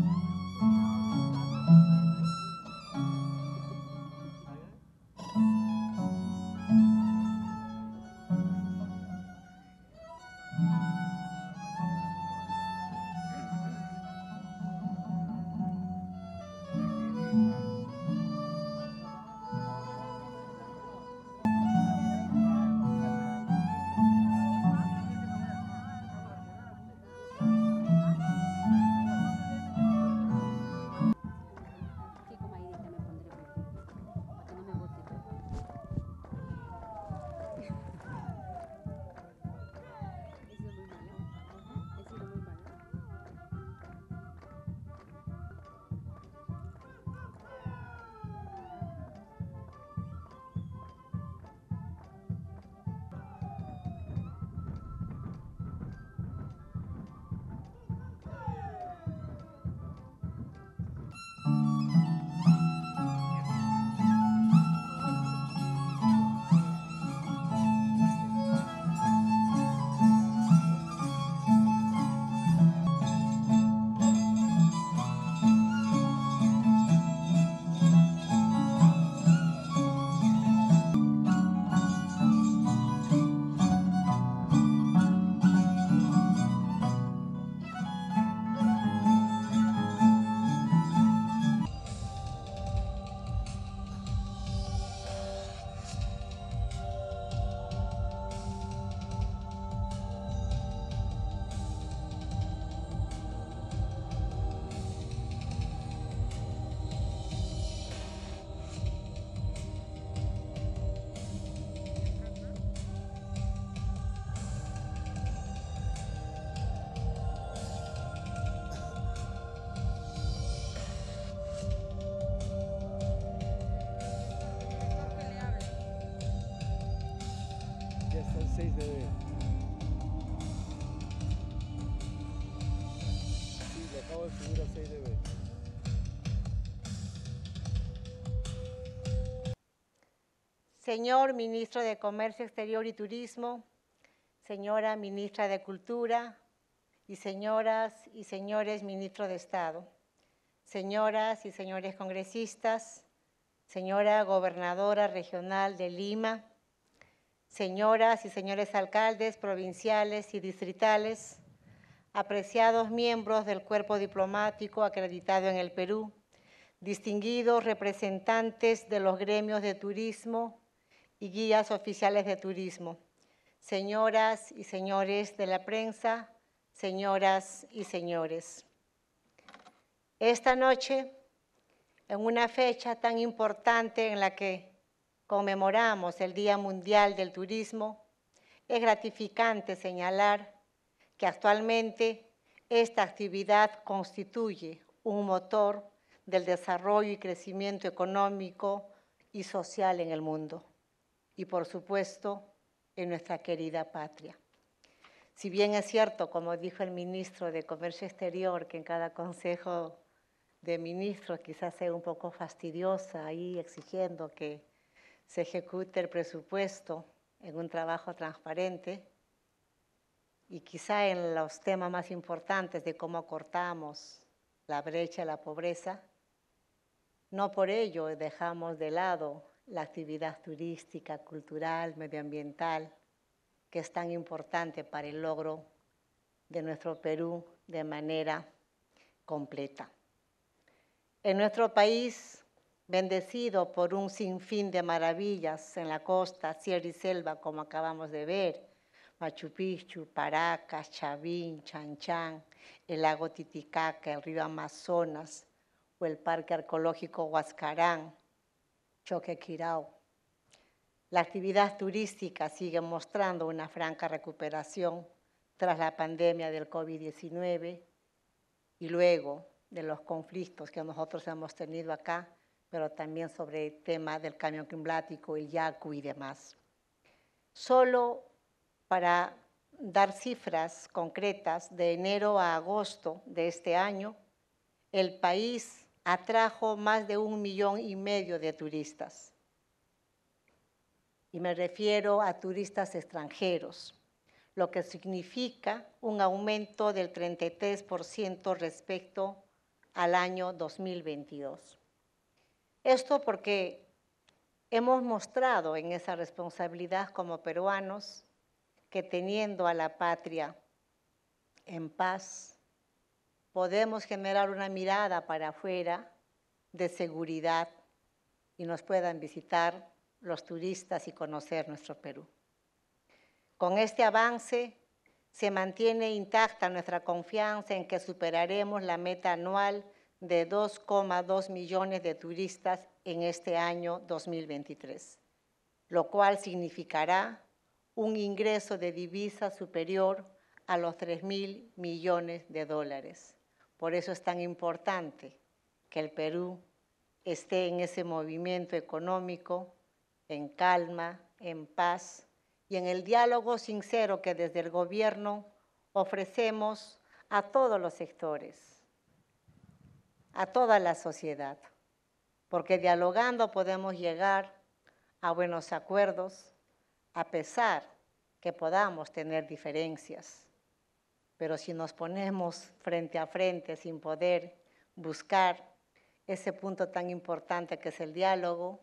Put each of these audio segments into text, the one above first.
Thank you. Señor Ministro de Comercio Exterior y Turismo, señora Ministra de Cultura y señoras y señores Ministros de Estado, señoras y señores congresistas, señora Gobernadora Regional de Lima, señoras y señores alcaldes provinciales y distritales, apreciados miembros del cuerpo diplomático acreditado en el Perú, distinguidos representantes de los gremios de turismo y guías oficiales de turismo, señoras y señores de la prensa, señoras y señores. Esta noche, en una fecha tan importante en la que conmemoramos el Día Mundial del Turismo, es gratificante señalar que actualmente esta actividad constituye un motor del desarrollo y crecimiento económico y social en el mundo y, por supuesto, en nuestra querida patria. Si bien es cierto, como dijo el ministro de Comercio Exterior, que en cada consejo de ministros quizás sea un poco fastidiosa ahí exigiendo que se ejecute el presupuesto en un trabajo transparente, y quizá en los temas más importantes de cómo cortamos la brecha, de la pobreza, no por ello dejamos de lado la actividad turística, cultural, medioambiental, que es tan importante para el logro de nuestro Perú de manera completa. En nuestro país, bendecido por un sinfín de maravillas en la costa, sierra y selva, como acabamos de ver, Machu Picchu, Paracas, Chavín, Chanchan, el lago Titicaca, el río Amazonas o el Parque Arqueológico Huascarán, Choquequirao. La actividad turística sigue mostrando una franca recuperación tras la pandemia del COVID-19 y luego de los conflictos que nosotros hemos tenido acá, pero también sobre el tema del cambio climático, el yacu y demás. Solo para dar cifras concretas, de enero a agosto de este año, el país atrajo más de un millón y medio de turistas. Y me refiero a turistas extranjeros, lo que significa un aumento del 33% respecto al año 2022. Esto porque hemos mostrado en esa responsabilidad como peruanos que teniendo a la patria en paz, podemos generar una mirada para afuera de seguridad y nos puedan visitar los turistas y conocer nuestro Perú. Con este avance se mantiene intacta nuestra confianza en que superaremos la meta anual de 2,2 millones de turistas en este año 2023, lo cual significará un ingreso de divisa superior a los 3 mil millones de dólares. Por eso es tan importante que el Perú esté en ese movimiento económico, en calma, en paz y en el diálogo sincero que desde el gobierno ofrecemos a todos los sectores, a toda la sociedad, porque dialogando podemos llegar a buenos acuerdos, a pesar que podamos tener diferencias. Pero si nos ponemos frente a frente sin poder buscar ese punto tan importante que es el diálogo,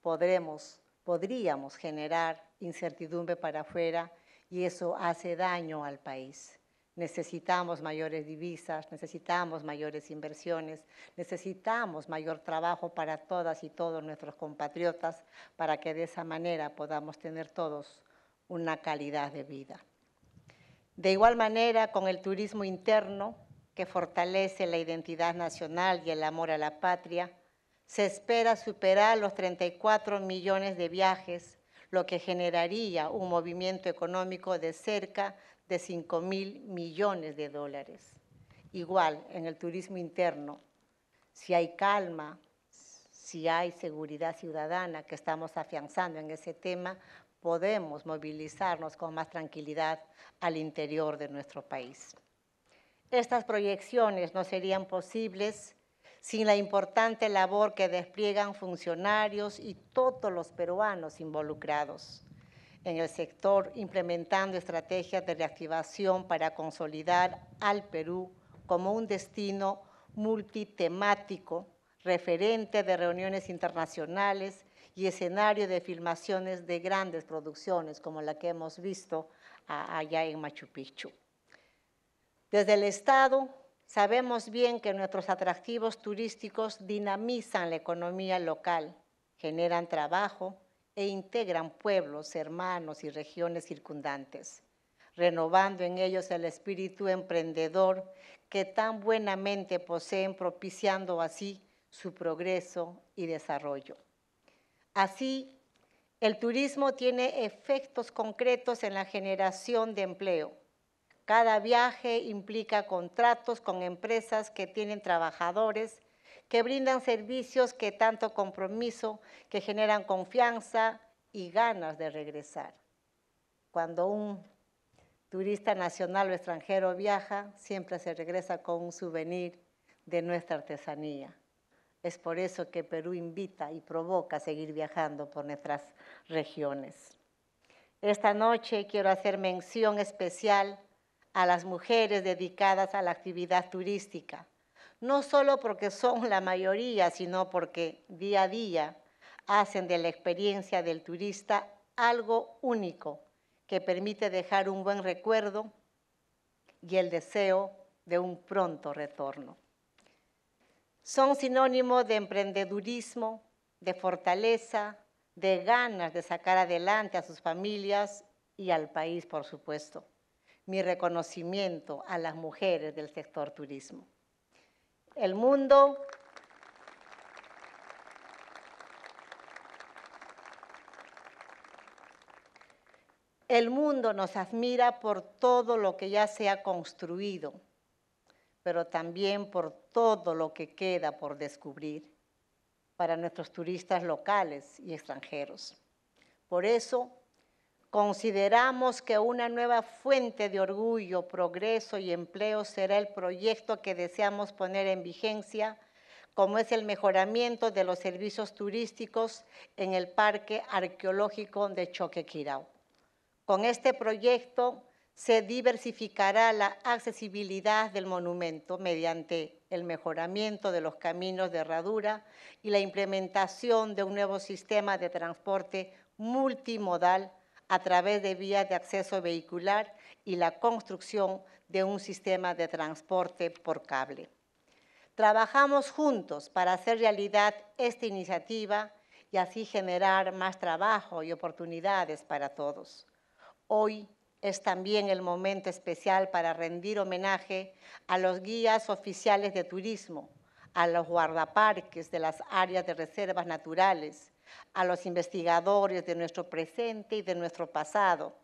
podríamos generar incertidumbre para afuera y eso hace daño al país. Necesitamos mayores divisas, necesitamos mayores inversiones, necesitamos mayor trabajo para todas y todos nuestros compatriotas para que de esa manera podamos tener todos una calidad de vida. De igual manera, con el turismo interno, que fortalece la identidad nacional y el amor a la patria, se espera superar los 34 millones de viajes lo que generaría un movimiento económico de cerca de 5 mil millones de dólares. Igual en el turismo interno, si hay calma, si hay seguridad ciudadana que estamos afianzando en ese tema, podemos movilizarnos con más tranquilidad al interior de nuestro país. Estas proyecciones no serían posibles sin la importante labor que despliegan funcionarios y todos los peruanos involucrados en el sector, implementando estrategias de reactivación para consolidar al Perú como un destino multitemático, referente de reuniones internacionales y escenario de filmaciones de grandes producciones, como la que hemos visto allá en Machu Picchu. Desde el Estado Sabemos bien que nuestros atractivos turísticos dinamizan la economía local, generan trabajo e integran pueblos, hermanos y regiones circundantes, renovando en ellos el espíritu emprendedor que tan buenamente poseen, propiciando así su progreso y desarrollo. Así, el turismo tiene efectos concretos en la generación de empleo cada viaje implica contratos con empresas que tienen trabajadores, que brindan servicios que tanto compromiso, que generan confianza y ganas de regresar. Cuando un turista nacional o extranjero viaja, siempre se regresa con un souvenir de nuestra artesanía. Es por eso que Perú invita y provoca seguir viajando por nuestras regiones. Esta noche quiero hacer mención especial a las mujeres dedicadas a la actividad turística, no solo porque son la mayoría, sino porque día a día hacen de la experiencia del turista algo único que permite dejar un buen recuerdo y el deseo de un pronto retorno. Son sinónimo de emprendedurismo, de fortaleza, de ganas de sacar adelante a sus familias y al país, por supuesto mi reconocimiento a las mujeres del sector turismo. El mundo El mundo nos admira por todo lo que ya se ha construido, pero también por todo lo que queda por descubrir para nuestros turistas locales y extranjeros. Por eso Consideramos que una nueva fuente de orgullo, progreso y empleo será el proyecto que deseamos poner en vigencia, como es el mejoramiento de los servicios turísticos en el Parque Arqueológico de Choquequirao. Con este proyecto se diversificará la accesibilidad del monumento mediante el mejoramiento de los caminos de herradura y la implementación de un nuevo sistema de transporte multimodal a través de vías de acceso vehicular y la construcción de un sistema de transporte por cable. Trabajamos juntos para hacer realidad esta iniciativa y así generar más trabajo y oportunidades para todos. Hoy es también el momento especial para rendir homenaje a los guías oficiales de turismo, a los guardaparques de las áreas de reservas naturales, a los investigadores de nuestro presente y de nuestro pasado,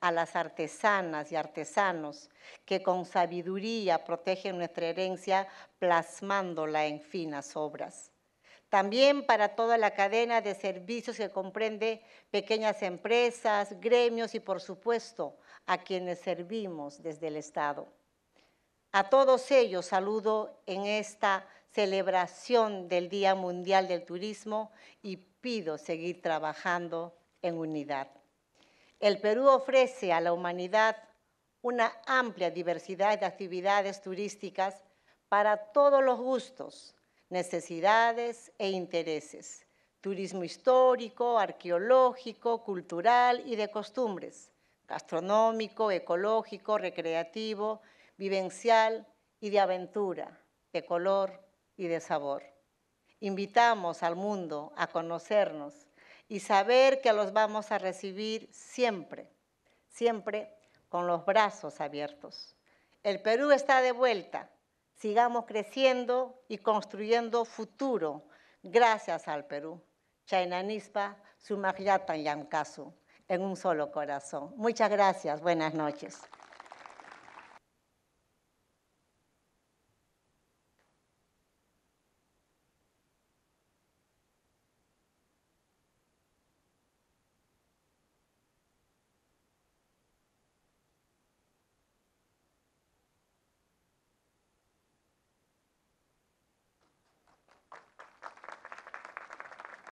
a las artesanas y artesanos que con sabiduría protegen nuestra herencia plasmándola en finas obras. También para toda la cadena de servicios que comprende pequeñas empresas, gremios y por supuesto a quienes servimos desde el Estado. A todos ellos saludo en esta celebración del Día Mundial del Turismo y pido seguir trabajando en unidad. El Perú ofrece a la humanidad una amplia diversidad de actividades turísticas para todos los gustos, necesidades e intereses. Turismo histórico, arqueológico, cultural y de costumbres, gastronómico, ecológico, recreativo, vivencial y de aventura, de color y de sabor. Invitamos al mundo a conocernos y saber que los vamos a recibir siempre, siempre con los brazos abiertos. El Perú está de vuelta. Sigamos creciendo y construyendo futuro gracias al Perú. China Nispa, Sumagyatan en un solo corazón. Muchas gracias. Buenas noches.